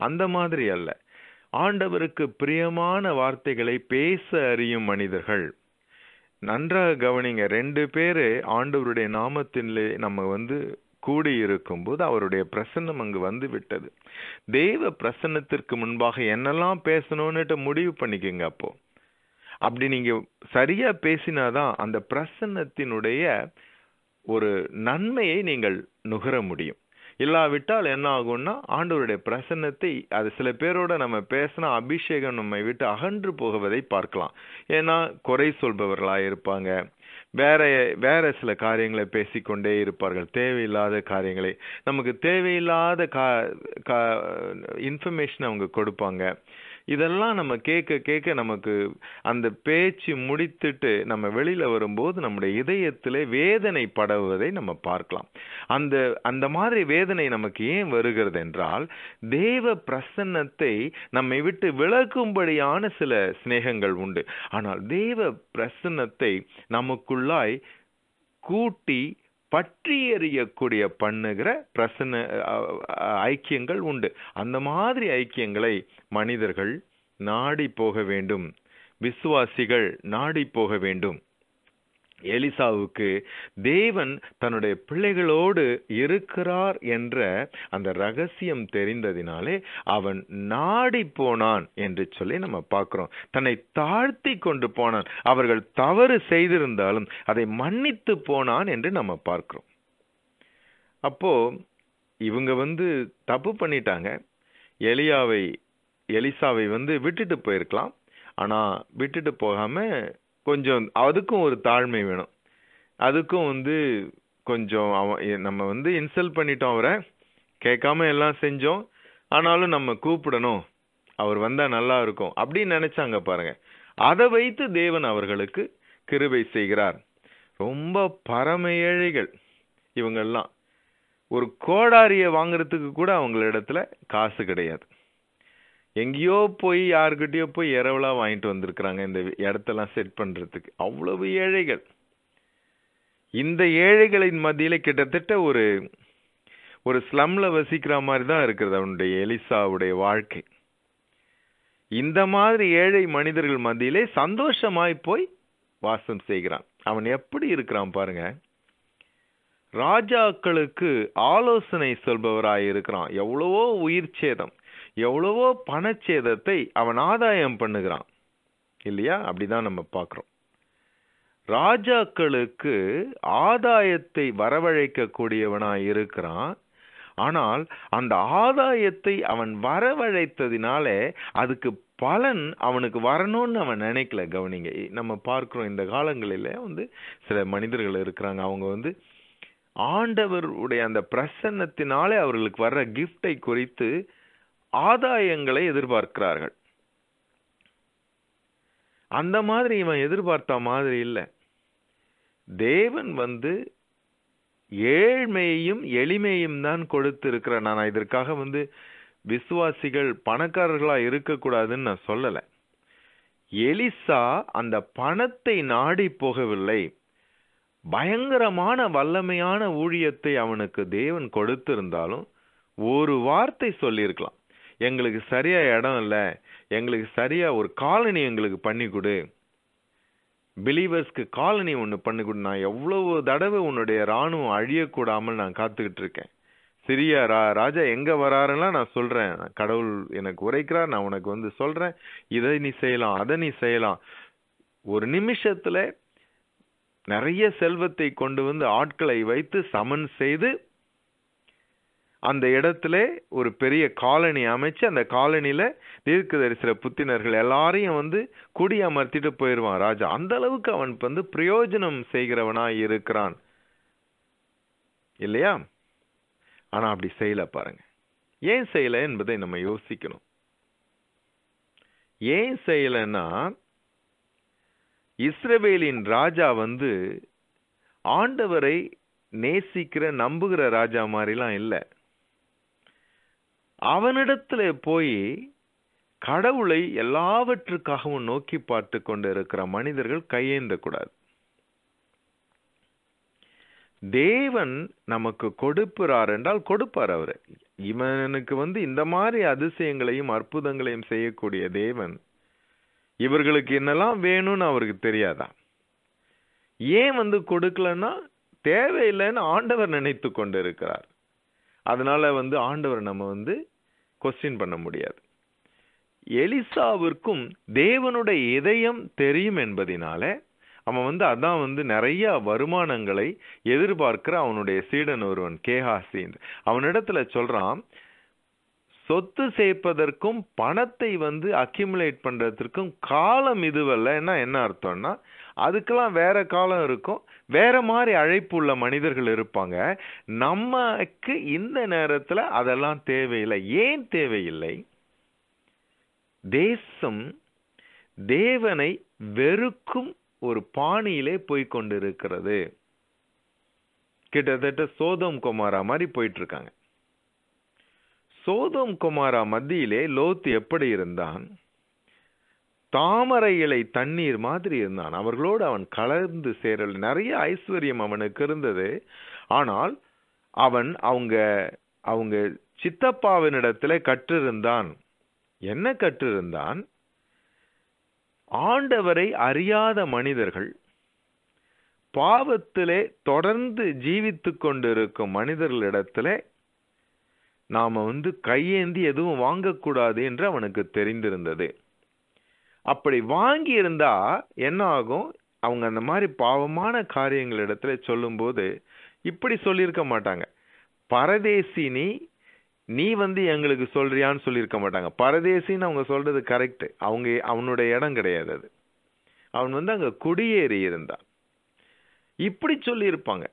அந்த மாதிரி அல்ல ஆண்டவருக்கு பிரியமான வார்த்தைகளை பேச அறியும் மனிதர்கள் நன்றாக கவனிங்க ரெண்டு பேர் ஆண்டவருடைய நாமத்திலே நம்ம வந்து கூடி போது அவருடைய பிரசன்னம் அங்கு வந்து விட்டது தெய்வ பிரசன்னத்திற்கு முன்பாக என்னெல்லாம் பேசணும்னுட்டு முடிவு பண்ணிக்கோங்க அப்போ அப்படி நீங்க சரியா பேசினாதான் அந்த பிரசன்னத்தினுடைய ஒரு நன்மையை நீங்கள் நுகர முடியும் இல்லாவிட்டால் என்ன ஆகும்னா ஆண்டவருடைய பிரசன்னத்தை அது சில பேரோட நம்ம பேசினா அபிஷேகம் நம்மை விட்டு அகன்று போகுவதை பார்க்கலாம் ஏன்னா குறை சொல்பவர்களாக இருப்பாங்க வேற வேற சில காரியங்களை பேசிக்கொண்டே இருப்பார்கள் தேவையில்லாத காரியங்களை நமக்கு தேவையில்லாத கா இன்ஃபர்மேஷன் அவங்க கொடுப்பாங்க இதெல்லாம் நம்ம கேட்க கேட்க நமக்கு அந்த பேச்சு முடித்துட்டு நம்ம வெளியில வரும்போது நம்முடைய இதயத்திலே வேதனை படவதை நம்ம பார்க்கலாம் அந்த அந்த மாதிரி வேதனை நமக்கு ஏன் வருகிறது என்றால் தேவ பிரசன்னத்தை நம்மை விட்டு விளக்கும்படியான சில சிநேகங்கள் உண்டு ஆனால் தேவ பிரசன்னத்தை நமக்குள்ளாய் கூட்டி பற்றி எறியக்கூடிய பண்ணுகிற பிரசன ஐக்கியங்கள் உண்டு அந்த மாதிரி ஐக்கியங்களை மனிதர்கள் நாடி போக வேண்டும் விசுவாசிகள் நாடி போக வேண்டும் எலிசாவுக்கு தேவன் தன்னுடைய பிள்ளைகளோடு இருக்கிறார் என்ற அந்த ரகசியம் தெரிந்ததினாலே அவன் நாடி போனான் என்று சொல்லி நம்ம பார்க்கிறோம் தன்னை தாழ்த்தி கொண்டு போனான் அவர்கள் தவறு செய்திருந்தாலும் அதை மன்னித்து போனான் என்று நம்ம பார்க்கிறோம் அப்போ இவங்க வந்து தப்பு பண்ணிட்டாங்க எலியாவை எலிசாவை வந்து விட்டுட்டு போயிருக்கலாம் ஆனால் விட்டுட்டு போகாமல் கொஞ்சம் அதுக்கும் ஒரு தாழ்மை வேணும் அதுக்கும் வந்து கொஞ்சம் அவன் நம்ம வந்து இன்சல்ட் பண்ணிட்டோம் அவரை கேட்காம எல்லாம் செஞ்சோம் ஆனாலும் நம்ம கூப்பிடணும் அவர் வந்தா நல்லா இருக்கும் அப்படின்னு நினைச்சாங்க பாருங்க அதை வைத்து தேவன் அவர்களுக்கு கிருபை செய்கிறார் ரொம்ப பரம ஏழைகள் இவங்கெல்லாம் ஒரு கோடாரியை வாங்குறதுக்கு கூட அவங்கள இடத்துல காசு கிடையாது எங்கேயோ போய் யாருக்கிட்டேயோ போய் இரவலாக வாங்கிட்டு வந்திருக்கிறாங்க இந்த இடத்தெல்லாம் செட் பண்ணுறதுக்கு அவ்வளவு ஏழைகள் இந்த ஏழைகளின் மத்தியில் கிட்டத்தட்ட ஒரு ஒரு ஸ்லம்ல வசிக்கிற மாதிரி தான் இருக்கிறது அவனுடைய எலிசாவுடைய வாழ்க்கை இந்த மாதிரி ஏழை மனிதர்கள் மத்தியிலே சந்தோஷமாய் போய் வாசம் செய்கிறான் அவன் எப்படி இருக்கிறான் பாருங்க ராஜாக்களுக்கு ஆலோசனை சொல்பவராய் இருக்கிறான் எவ்வளவோ உயிர் சேதம் எவ்வளவோ பணச்சேதத்தை அவன் ஆதாயம் பண்ணுகிறான் இல்லையா அப்படிதான் நம்ம பார்க்குறோம் ராஜாக்களுக்கு ஆதாயத்தை வரவழைக்கக்கூடியவனாக இருக்கிறான் ஆனால் அந்த ஆதாயத்தை அவன் வரவழைத்ததினாலே அதுக்கு பலன் அவனுக்கு வரணும்னு அவன் நினைக்கல கவனிங்க நம்ம பார்க்குறோம் இந்த காலங்களில் வந்து சில மனிதர்கள் இருக்கிறாங்க அவங்க வந்து ஆண்டவருடைய அந்த பிரசன்னத்தினாலே அவர்களுக்கு வர்ற கிஃப்டை குறித்து ஆதாயங்களை எதிர்பார்க்கிறார்கள் அந்த மாதிரி இவன் எதிர்பார்த்த மாதிரி இல்லை தேவன் வந்து ஏழ்மையையும் எளிமையும் தான் கொடுத்திருக்கிற நான் இதற்காக வந்து விசுவாசிகள் பணக்காரர்களா இருக்கக்கூடாதுன்னு நான் சொல்லலை எலிசா அந்த பணத்தை நாடி போகவில்லை பயங்கரமான வல்லமையான ஊழியத்தை அவனுக்கு தேவன் கொடுத்திருந்தாலும் ஒரு வார்த்தை சொல்லியிருக்கலாம் எங்களுக்கு சரியாக இடம் இல்லை எங்களுக்கு சரியாக ஒரு காலனி எங்களுக்கு பண்ணி கொடு பிலீவர்ஸ்க்கு காலனி ஒன்று பண்ணி கொடு நான் எவ்வளவு தடவை உன்னுடைய இராணுவம் அழியக்கூடாமல் நான் காத்துக்கிட்டு இருக்கேன் சிரியா ரா ராஜா எங்கே வராருன்னா நான் சொல்கிறேன் கடவுள் எனக்கு உரைக்கிறார் நான் உனக்கு வந்து சொல்கிறேன் இதை நீ செய்யலாம் அதை நீ செய்யலாம் ஒரு நிமிஷத்தில் நிறைய செல்வத்தை கொண்டு வந்து ஆட்களை வைத்து சமன் செய்து அந்த இடத்துல ஒரு பெரிய காலனி அமைச்சு அந்த காலனியில் தீர்க்க தரிசன புத்தினர்கள் எல்லாரையும் வந்து குடியமர்த்திட்டு அமர்த்திட்டு போயிடுவான் ராஜா அந்த அளவுக்கு அவன் வந்து பிரயோஜனம் செய்கிறவனா இருக்கிறான் இல்லையா ஆனால் அப்படி செய்யல பாருங்க ஏன் செய்யலை என்பதை நம்ம யோசிக்கணும் ஏன் செய்யலைன்னா இஸ்ரவேலின் ராஜா வந்து ஆண்டவரை நேசிக்கிற நம்புகிற ராஜா மாதிரிலாம் இல்லை அவனிடத்தில் போய் கடவுளை எல்லாவற்றுக்காகவும் நோக்கி பார்த்து கொண்டு இருக்கிற மனிதர்கள் கூடாது தேவன் நமக்கு கொடுப்புறார் என்றால் கொடுப்பார் அவர் இவனுக்கு வந்து இந்த மாதிரி அதிசயங்களையும் அற்புதங்களையும் செய்யக்கூடிய தேவன் இவர்களுக்கு என்னெல்லாம் வேணும்னு அவருக்கு தெரியாதான் ஏன் வந்து கொடுக்கலன்னா தேவையில்லைன்னு ஆண்டவர் நினைத்து கொண்டு இருக்கிறார் அதனால வந்து ஆண்டவர் நம்ம வந்து கொஸ்டின் பண்ண முடியாது எலிசாவிற்கும் தேவனுடைய இதயம் தெரியும் என்பதினால அவன் வந்து அதான் வந்து நிறைய வருமானங்களை எதிர்பார்க்கிற அவனுடைய சீடன் ஒருவன் கேஹாசின் அவனிடத்துல சொல்றான் சொத்து சேர்ப்பதற்கும் பணத்தை வந்து அக்யூமுலேட் பண்ணுறதுக்கும் காலம் இதுவல்லன்னா என்ன அர்த்தம்னா அதுக்கெல்லாம் வேற காலம் இருக்கும் வேற மாதிரி அழைப்பு உள்ள மனிதர்கள் இருப்பாங்க நமக்கு இந்த நேரத்தில் அதெல்லாம் தேவையில்லை ஏன் தேவையில்லை தேசம் தேவனை வெறுக்கும் ஒரு பாணியிலே போய் கொண்டிருக்கிறது கிட்டத்தட்ட சோதம் குமாரா மாதிரி போயிட்டு இருக்காங்க சோதம் குமாரா மத்தியிலே லோத் எப்படி இருந்தான் தாமரை இலை தண்ணீர் மாதிரி இருந்தான் அவர்களோடு அவன் கலந்து சேரல் நிறைய ஐஸ்வர்யம் அவனுக்கு இருந்தது ஆனால் அவன் அவங்க அவங்க சித்தப்பாவினிடத்தில் கற்றிருந்தான் என்ன கற்றிருந்தான் ஆண்டவரை அறியாத மனிதர்கள் பாவத்திலே தொடர்ந்து ஜீவித்து கொண்டிருக்கும் மனிதர்களிடத்துல நாம் வந்து கையேந்தி எதுவும் வாங்கக்கூடாது என்று அவனுக்கு தெரிந்திருந்தது அப்படி வாங்கி இருந்தா என்ன ஆகும் அவங்க அந்த மாதிரி பாவமான காரியங்கள் இடத்துல சொல்லும்போது இப்படி சொல்லியிருக்க மாட்டாங்க பரதேசினி நீ வந்து எங்களுக்கு சொல்றியான்னு சொல்லியிருக்க மாட்டாங்க பரதேசின்னு அவங்க சொல்றது கரெக்ட் அவங்க அவனுடைய இடம் கிடையாது அது அவன் வந்து அங்க குடியேறி இருந்தான் இப்படி சொல்லியிருப்பாங்க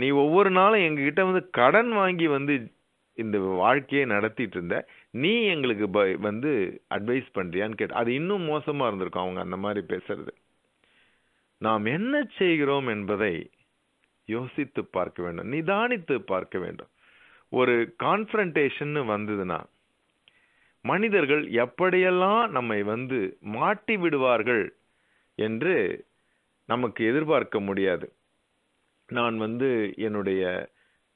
நீ ஒவ்வொரு நாளும் எங்ககிட்ட வந்து கடன் வாங்கி வந்து இந்த வாழ்க்கையை நடத்திட்டு இருந்த நீ எங்களுக்கு ப வந்து அட்வைஸ் பண்ணுறியான்னு கேட்டு அது இன்னும் மோசமாக இருந்திருக்கும் அவங்க அந்த மாதிரி பேசுறது நாம் என்ன செய்கிறோம் என்பதை யோசித்து பார்க்க வேண்டும் நிதானித்து பார்க்க வேண்டும் ஒரு கான்ஃபரண்டேஷன் வந்ததுன்னா மனிதர்கள் எப்படியெல்லாம் நம்மை வந்து மாட்டி விடுவார்கள் என்று நமக்கு எதிர்பார்க்க முடியாது நான் வந்து என்னுடைய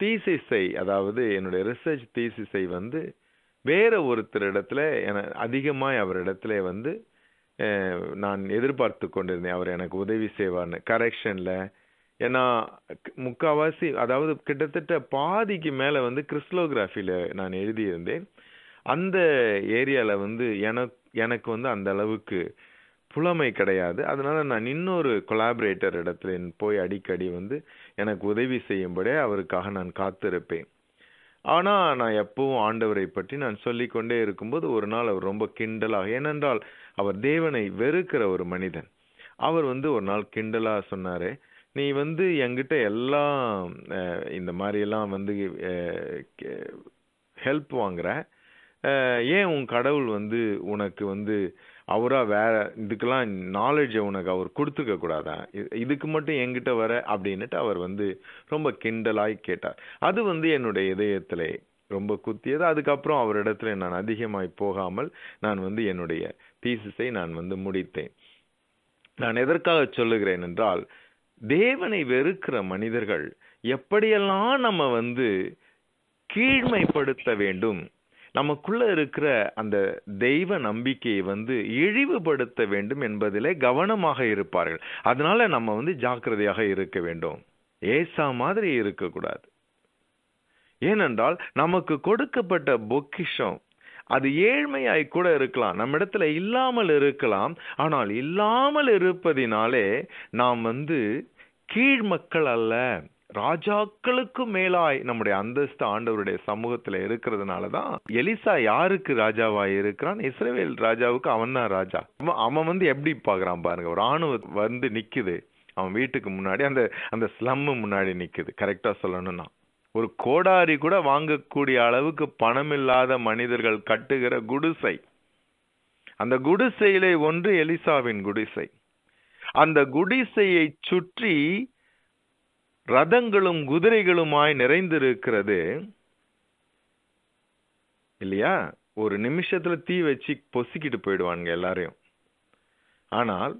தீசிஸை அதாவது என்னுடைய ரிசர்ச் தீசிஸை வந்து வேற இடத்துல என அதிகமாய் அவரிடத்துல வந்து நான் எதிர்பார்த்து கொண்டிருந்தேன் அவர் எனக்கு உதவி செய்வார்னு கரெக்ஷனில் ஏன்னா முக்கால்வாசி அதாவது கிட்டத்தட்ட பாதிக்கு மேலே வந்து கிறிஸ்லோகிராஃபியில் நான் எழுதியிருந்தேன் அந்த ஏரியாவில் வந்து எனக்கு எனக்கு வந்து அந்த அளவுக்கு புலமை கிடையாது அதனால நான் இன்னொரு கொலாபரேட்டர் இடத்துல போய் அடிக்கடி வந்து எனக்கு உதவி செய்யும்படியே அவருக்காக நான் காத்திருப்பேன் ஆனால் நான் எப்பவும் ஆண்டவரை பற்றி நான் சொல்லிக்கொண்டே இருக்கும்போது ஒரு நாள் அவர் ரொம்ப கிண்டலாக ஏனென்றால் அவர் தேவனை வெறுக்கிற ஒரு மனிதன் அவர் வந்து ஒரு நாள் கிண்டலாக சொன்னார் நீ வந்து என்கிட்ட எல்லாம் இந்த மாதிரியெல்லாம் வந்து ஹெல்ப் வாங்குற ஏன் உன் கடவுள் வந்து உனக்கு வந்து அவராக வேற இதுக்கெல்லாம் நாலேஜை உனக்கு அவர் கொடுத்துக்க கூடாதான் இதுக்கு மட்டும் என்கிட்ட வர அப்படின்னுட்டு அவர் வந்து ரொம்ப கிண்டலாய் கேட்டார் அது வந்து என்னுடைய இதயத்தில் ரொம்ப குத்தியது அதுக்கப்புறம் அவரிடத்துல நான் அதிகமாய் போகாமல் நான் வந்து என்னுடைய தீசிஸை நான் வந்து முடித்தேன் நான் எதற்காக சொல்லுகிறேன் என்றால் தேவனை வெறுக்கிற மனிதர்கள் எப்படியெல்லாம் நம்ம வந்து கீழ்மைப்படுத்த வேண்டும் நமக்குள்ள இருக்கிற அந்த தெய்வ நம்பிக்கையை வந்து இழிவுபடுத்த வேண்டும் என்பதிலே கவனமாக இருப்பார்கள் அதனால நம்ம வந்து ஜாக்கிரதையாக இருக்க வேண்டும் ஏசா மாதிரி இருக்கக்கூடாது ஏனென்றால் நமக்கு கொடுக்கப்பட்ட பொக்கிஷம் அது ஏழ்மையாய் கூட இருக்கலாம் நம்ம இடத்துல இல்லாமல் இருக்கலாம் ஆனால் இல்லாமல் இருப்பதினாலே நாம் வந்து கீழ் மக்கள் அல்ல ராஜாக்களுக்கு மேலாய் நம்முடைய அந்தஸ்து ஆண்டவருடைய சமூகத்துல இருக்கிறதுனால தான் எலிசா யாருக்கு ராஜாவா இருக்கிறான் இஸ்ரேவேல் ராஜாவுக்கு அவன் தான் ராஜா அவன் வந்து எப்படி பாக்குறான் பாருங்க ராணுவ வந்து நிக்குது அவன் வீட்டுக்கு முன்னாடி அந்த அந்த ஸ்லம்மு முன்னாடி நிக்குது கரெக்டா சொல்லணும்னா ஒரு கோடாரி கூட வாங்கக்கூடிய அளவுக்கு பணம் இல்லாத மனிதர்கள் கட்டுகிற குடிசை அந்த குடிசையிலே ஒன்று எலிசாவின் குடிசை அந்த குடிசையை சுற்றி ரதங்களும் குதிரைகளுமாய் நிறைந்திருக்கிறது இல்லையா ஒரு நிமிஷத்துல தீ வச்சு பொசிக்கிட்டு போயிடுவானுங்க எல்லாரையும் ஆனால்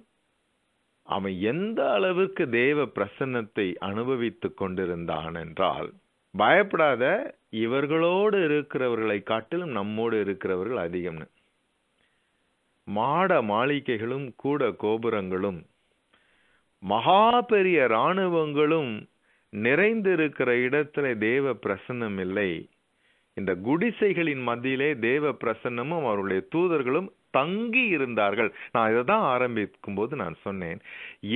அவன் எந்த அளவுக்கு தேவ பிரசன்னத்தை அனுபவித்து கொண்டிருந்தான் என்றால் பயப்படாத இவர்களோடு இருக்கிறவர்களை காட்டிலும் நம்மோடு இருக்கிறவர்கள் அதிகம்னு மாட மாளிகைகளும் கூட கோபுரங்களும் மகா பெரிய இராணுவங்களும் நிறைந்திருக்கிற இடத்துல தேவ பிரசன்னம் இல்லை இந்த குடிசைகளின் மத்தியிலே தேவ பிரசன்னமும் அவருடைய தூதர்களும் தங்கி இருந்தார்கள் நான் இதை தான் ஆரம்பிக்கும் போது நான் சொன்னேன்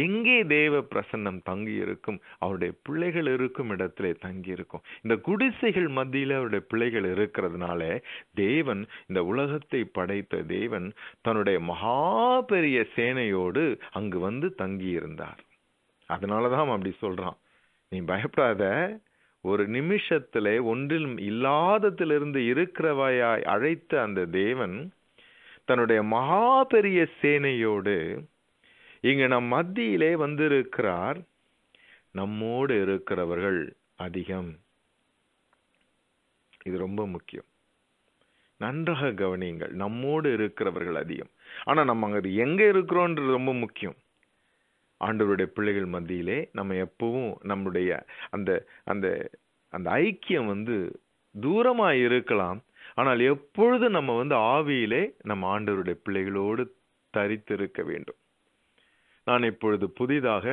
எங்கே தேவ பிரசன்னம் தங்கி இருக்கும் அவருடைய பிள்ளைகள் இருக்கும் இடத்திலே தங்கி இருக்கும் இந்த குடிசைகள் மத்தியில் அவருடைய பிள்ளைகள் இருக்கிறதுனால தேவன் இந்த உலகத்தை படைத்த தேவன் தன்னுடைய மகா பெரிய சேனையோடு அங்கு வந்து தங்கி இருந்தார் அதனால தான் அப்படி சொல்றான் நீ பயப்படாத ஒரு நிமிஷத்தில் ஒன்றில் இல்லாததிலிருந்து இருக்கிறவாயாய் அழைத்த அந்த தேவன் தன்னுடைய மகா பெரிய சேனையோடு இங்க நம் மத்தியிலே வந்திருக்கிறார் நம்மோடு இருக்கிறவர்கள் அதிகம் இது ரொம்ப முக்கியம் நன்றாக கவனியுங்கள் நம்மோடு இருக்கிறவர்கள் அதிகம் ஆனா நம்ம அங்க எங்க இருக்கிறோன்றது ரொம்ப முக்கியம் ஆண்டவருடைய பிள்ளைகள் மத்தியிலே நம்ம எப்பவும் நம்முடைய அந்த அந்த அந்த ஐக்கியம் வந்து தூரமாக இருக்கலாம் ஆனால் எப்பொழுது நம்ம வந்து ஆவியிலே நம்ம ஆண்டவருடைய பிள்ளைகளோடு தரித்திருக்க வேண்டும் நான் இப்பொழுது புதிதாக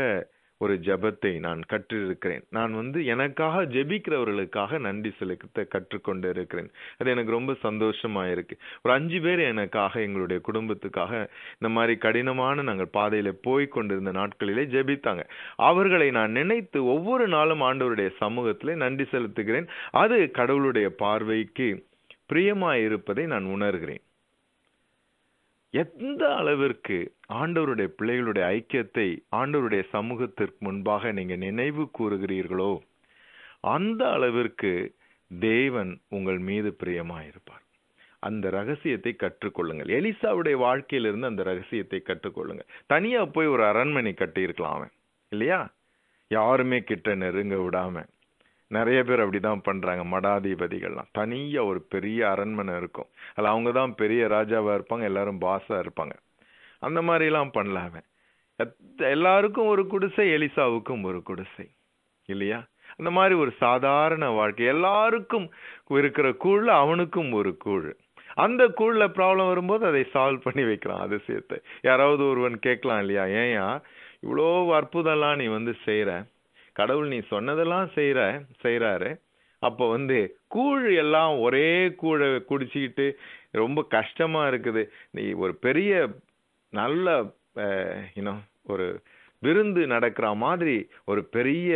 ஒரு ஜபத்தை நான் கற்றிருக்கிறேன் நான் வந்து எனக்காக ஜெபிக்கிறவர்களுக்காக நன்றி செலுத்த கற்றுக்கொண்டு இருக்கிறேன் அது எனக்கு ரொம்ப சந்தோஷமா இருக்கு ஒரு அஞ்சு பேர் எனக்காக எங்களுடைய குடும்பத்துக்காக இந்த மாதிரி கடினமான நாங்கள் பாதையில போய் கொண்டிருந்த நாட்களிலே ஜெபித்தாங்க அவர்களை நான் நினைத்து ஒவ்வொரு நாளும் ஆண்டவருடைய சமூகத்தில் நன்றி செலுத்துகிறேன் அது கடவுளுடைய பார்வைக்கு பிரியமாய் இருப்பதை நான் உணர்கிறேன் எந்த அளவிற்கு ஆண்டவருடைய பிள்ளைகளுடைய ஐக்கியத்தை ஆண்டவருடைய சமூகத்திற்கு முன்பாக நீங்க நினைவு கூறுகிறீர்களோ அந்த அளவிற்கு தேவன் உங்கள் மீது பிரியமாயிருப்பார் அந்த ரகசியத்தை கற்றுக்கொள்ளுங்கள் எலிசாவுடைய வாழ்க்கையிலிருந்து அந்த ரகசியத்தை கற்றுக்கொள்ளுங்கள் தனியாக போய் ஒரு அரண்மனை கட்டியிருக்கலாம் அவன் இல்லையா யாருமே கிட்ட நெருங்க விடாமல் நிறைய பேர் அப்படி தான் பண்ணுறாங்க மடாதிபதிகள்லாம் தனியாக ஒரு பெரிய அரண்மனை இருக்கும் அதில் அவங்க தான் பெரிய ராஜாவாக இருப்பாங்க எல்லாரும் பாஸாக இருப்பாங்க அந்த மாதிரிலாம் பண்ணல அவன் எல்லாருக்கும் ஒரு குடிசை எலிசாவுக்கும் ஒரு குடிசை இல்லையா அந்த மாதிரி ஒரு சாதாரண வாழ்க்கை எல்லாருக்கும் இருக்கிற கூழ் அவனுக்கும் ஒரு கூழ் அந்த கூழில் ப்ராப்ளம் வரும்போது அதை சால்வ் பண்ணி வைக்கிறான் அதிசயத்தை யாராவது ஒருவன் கேட்கலாம் இல்லையா ஏன் இவ்வளோ அற்புதம்லாம் நீ வந்து செய்கிற கடவுள் நீ சொன்னதெல்லாம் செய்கிற செய்கிறாரு அப்போ வந்து கூழ் எல்லாம் ஒரே கூழை குடிச்சிக்கிட்டு ரொம்ப கஷ்டமாக இருக்குது நீ ஒரு பெரிய நல்ல இன்னும் ஒரு விருந்து நடக்கிற மாதிரி ஒரு பெரிய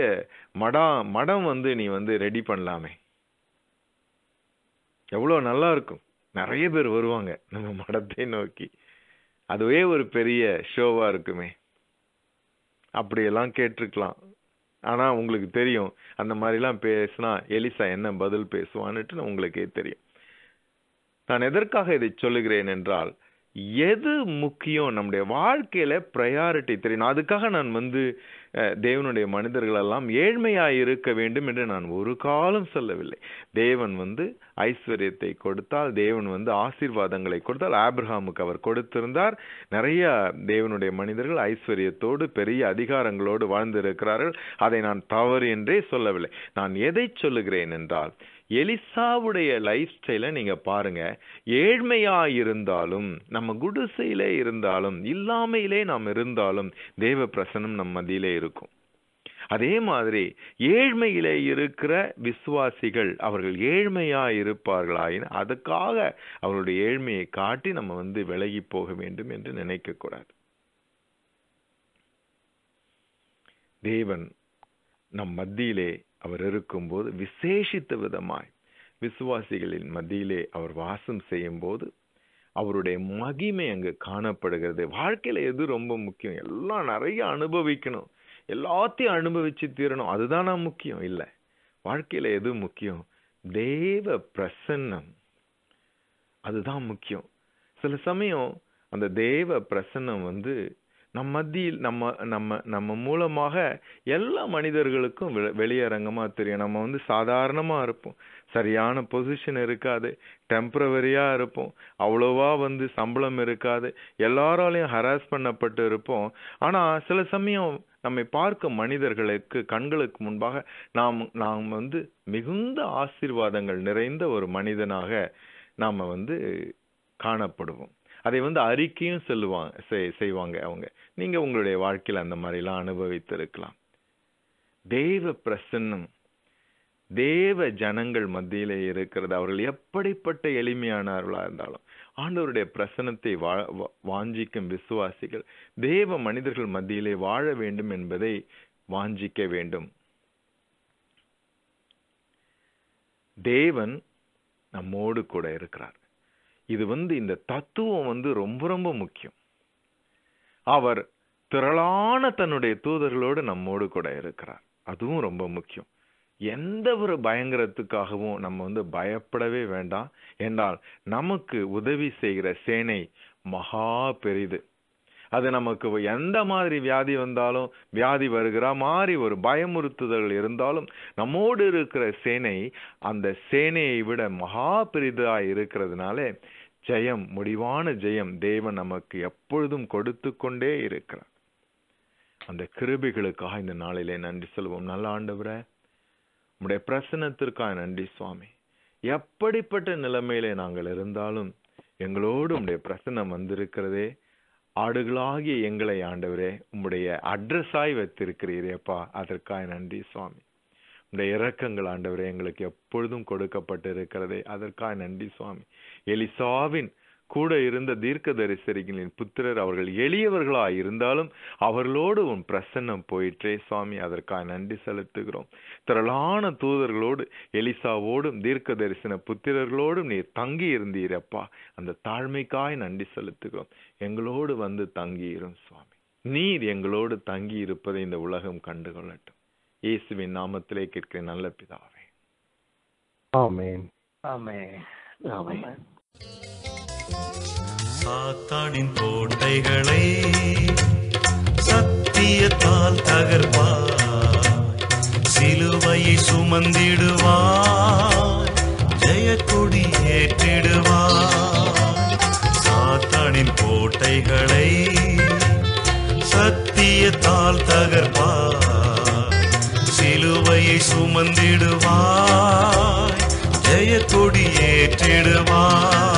மடம் மடம் வந்து நீ வந்து ரெடி பண்ணலாமே எவ்வளோ நல்லா இருக்கும் நிறைய பேர் வருவாங்க நம்ம மடத்தை நோக்கி அதுவே ஒரு பெரிய ஷோவாக இருக்குமே அப்படியெல்லாம் கேட்டிருக்கலாம் ஆனால் உங்களுக்கு தெரியும் அந்த மாதிரிலாம் பேசினா எலிசா என்ன பதில் பேசுவான்னுட்டு உங்களுக்கே தெரியும் நான் எதற்காக இதை சொல்லுகிறேன் என்றால் எது முக்கியம் நம்முடைய வாழ்க்கையில் ப்ரையாரிட்டி தெரியணும் அதுக்காக நான் வந்து தேவனுடைய மனிதர்களெல்லாம் ஏழ்மையாக இருக்க வேண்டும் என்று நான் ஒரு காலம் சொல்லவில்லை தேவன் வந்து ஐஸ்வர்யத்தை கொடுத்தால் தேவன் வந்து ஆசீர்வாதங்களை கொடுத்தால் ஆப்ரஹாமுக்கு அவர் கொடுத்திருந்தார் நிறைய தேவனுடைய மனிதர்கள் ஐஸ்வர்யத்தோடு பெரிய அதிகாரங்களோடு வாழ்ந்திருக்கிறார்கள் அதை நான் தவறு என்றே சொல்லவில்லை நான் எதை சொல்லுகிறேன் என்றால் எலிசாவுடைய லைஃப் ஸ்டைலை நீங்கள் பாருங்கள் ஏழ்மையாக இருந்தாலும் நம்ம குடிசையிலே இருந்தாலும் இல்லாமையிலே நாம் இருந்தாலும் தேவ பிரசனம் நம்ம மதியிலே இருக்கும் அதே மாதிரி ஏழ்மையிலே இருக்கிற விசுவாசிகள் அவர்கள் ஏழ்மையா இருப்பார்களாயின் அதுக்காக அவர்களுடைய ஏழ்மையை காட்டி நம்ம வந்து விலகி போக வேண்டும் என்று நினைக்கக்கூடாது தேவன் நம் மத்தியிலே அவர் இருக்கும்போது விசேஷித்த விதமாய் விசுவாசிகளின் மத்தியிலே அவர் வாசம் செய்யும் போது அவருடைய மகிமை அங்கு காணப்படுகிறது வாழ்க்கையில் எது ரொம்ப முக்கியம் எல்லாம் நிறைய அனுபவிக்கணும் எல்லாத்தையும் அனுபவிச்சு தீரணும் நான் முக்கியம் இல்லை வாழ்க்கையில் எது முக்கியம் தேவ பிரசன்னம் அதுதான் முக்கியம் சில சமயம் அந்த தேவ பிரசன்னம் வந்து நம் மத்தியில் நம்ம நம்ம நம்ம மூலமாக எல்லா மனிதர்களுக்கும் வெளியரங்கமாக தெரியும் நம்ம வந்து சாதாரணமாக இருப்போம் சரியான பொசிஷன் இருக்காது டெம்ப்ரவரியாக இருப்போம் அவ்வளோவா வந்து சம்பளம் இருக்காது எல்லாராலையும் ஹராஸ் பண்ணப்பட்டு இருப்போம் ஆனால் சில சமயம் நம்மை பார்க்க மனிதர்களுக்கு கண்களுக்கு முன்பாக நாம் நாம் வந்து மிகுந்த ஆசீர்வாதங்கள் நிறைந்த ஒரு மனிதனாக நாம் வந்து காணப்படுவோம் அதை வந்து அறிக்கையும் சொல்லுவாங்க செய்வாங்க அவங்க நீங்கள் உங்களுடைய வாழ்க்கையில் அந்த மாதிரிலாம் அனுபவித்திருக்கலாம் தெய்வ பிரசன்னம் தேவ ஜனங்கள் மத்தியிலே இருக்கிறது அவர்கள் எப்படிப்பட்ட எளிமையானவர்களாக இருந்தாலும் ஆண்டவருடைய பிரசனத்தை வா வாஞ்சிக்கும் விசுவாசிகள் தேவ மனிதர்கள் மத்தியிலே வாழ வேண்டும் என்பதை வாஞ்சிக்க வேண்டும் தேவன் நம்மோடு கூட இருக்கிறார் இது வந்து இந்த தத்துவம் வந்து ரொம்ப ரொம்ப முக்கியம் அவர் திரளான தன்னுடைய தூதர்களோடு நம்மோடு கூட இருக்கிறார் அதுவும் ரொம்ப முக்கியம் எந்த ஒரு பயங்கரத்துக்காகவும் நம்ம வந்து பயப்படவே வேண்டாம் என்றால் நமக்கு உதவி செய்கிற சேனை மகா பெரிது அது நமக்கு எந்த மாதிரி வியாதி வந்தாலும் வியாதி வருகிற மாதிரி ஒரு பயமுறுத்துதல் இருந்தாலும் நம்மோடு இருக்கிற சேனை அந்த சேனையை விட மகா பெரிதாக இருக்கிறதுனாலே ஜெயம் முடிவான ஜெயம் தேவன் நமக்கு எப்பொழுதும் கொடுத்து கொண்டே இருக்கிறார் அந்த கிருபிகளுக்காக இந்த நாளிலே நன்றி சொல்வோம் நல்ல ஆண்டவரை உம்முடைய பிரசனத்திற்காக நன்றி சுவாமி எப்படிப்பட்ட நிலைமையிலே நாங்கள் இருந்தாலும் எங்களோடு உம்முடைய பிரசனம் வந்திருக்கிறதே ஆடுகளாகிய எங்களை ஆண்டவரே உம்முடைய அட்ரஸாய் வைத்திருக்கிறீரேப்பா அதற்காக நன்றி சுவாமி உடைய இறக்கங்கள் ஆண்டவரே எங்களுக்கு எப்பொழுதும் கொடுக்கப்பட்டு இருக்கிறதே அதற்காக நன்றி சுவாமி எலிசாவின் கூட இருந்த தீர்க்க தரிசரிகளின் புத்திரர் அவர்கள் எளியவர்களாய் இருந்தாலும் அவர்களோடு உன் பிரசன்னம் போயிற்றே சுவாமி அதற்காக நன்றி செலுத்துகிறோம் திரளான தூதர்களோடு எலிசாவோடும் தீர்க்க தரிசன புத்திரர்களோடும் நீர் தங்கி இருந்தீரப்பா அந்த தாழ்மைக்காய் நன்றி செலுத்துகிறோம் எங்களோடு வந்து தங்கியிரும் சுவாமி நீர் எங்களோடு தங்கி இருப்பதை இந்த உலகம் கண்டுகொள்ளட்டும் இயேசுவின் நாமத்திலே கேட்கிற நல்ல பிதாவே ஆமேன் ஆமேன் ஆமேன் சாத்தானின் கோட்டைகளை சத்தியத்தால் தகர்ப்பார் சிலுவையை சுமந்திடுவார் ஜெயக்கொடி ஏற்றிடுவார் சாத்தானின் கோட்டைகளை சத்தியத்தால் தகர்ப்பார் சிலுவையை சுமந்திடுவார் ஜெயக்கொடி ஏற்றிடுவார்